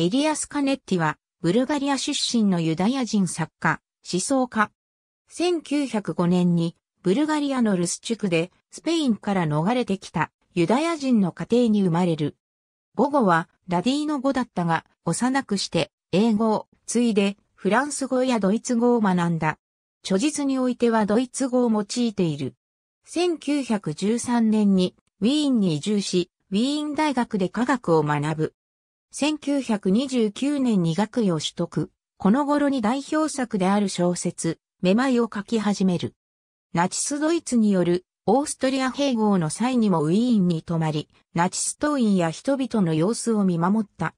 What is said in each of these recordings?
エリアス・カネッティは、ブルガリア出身のユダヤ人作家、思想家。1905年に、ブルガリアのルスチュクで、スペインから逃れてきた、ユダヤ人の家庭に生まれる。午後は、ラディーノ語だったが、幼くして、英語を、継いで、フランス語やドイツ語を学んだ。著実においてはドイツ語を用いている。1913年に、ウィーンに移住し、ウィーン大学で科学を学ぶ。1929年に学位を取得。この頃に代表作である小説、めまいを書き始める。ナチスドイツによるオーストリア併合の際にもウィーンに泊まり、ナチス党員や人々の様子を見守った。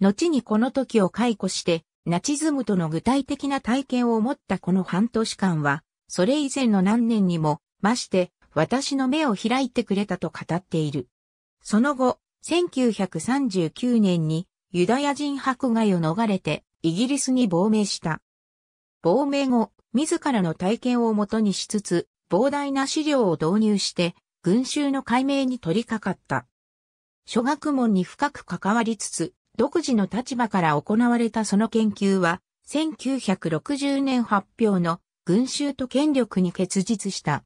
後にこの時を解雇して、ナチズムとの具体的な体験を持ったこの半年間は、それ以前の何年にも、まして、私の目を開いてくれたと語っている。その後、1939年にユダヤ人迫害を逃れてイギリスに亡命した。亡命後、自らの体験をもとにしつつ、膨大な資料を導入して、群衆の解明に取り掛かった。諸学問に深く関わりつつ、独自の立場から行われたその研究は、1960年発表の群衆と権力に結実した。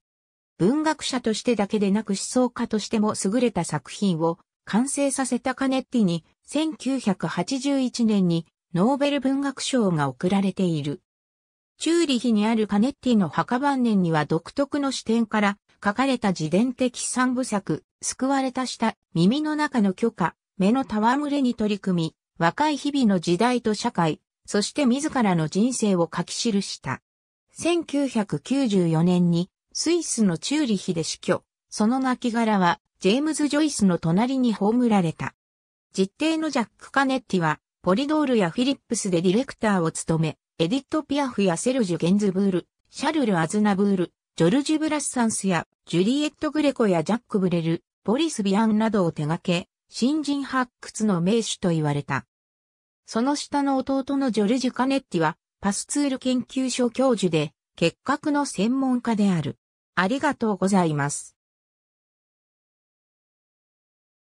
文学者としてだけでなく思想家としても優れた作品を完成させたカネッティに1981年にノーベル文学賞が贈られている。チューリヒにあるカネッティの墓晩年には独特の視点から書かれた自伝的三部作、救われた下、耳の中の許可、目の戯れに取り組み、若い日々の時代と社会、そして自らの人生を書き記した。1994年にスイスのチューリヒで死去、その亡骸はジェームズ・ジョイスの隣に葬られた。実定のジャック・カネッティは、ポリドールやフィリップスでディレクターを務め、エディット・ピアフやセルジュ・ゲンズブール、シャルル・アズナブール、ジョルジュ・ブラッサンスや、ジュリエット・グレコやジャック・ブレル、ボリス・ビアンなどを手掛け、新人発掘の名手と言われた。その下の弟のジョルジュ・カネッティは、パスツール研究所教授で、結核の専門家である。ありがとうございます。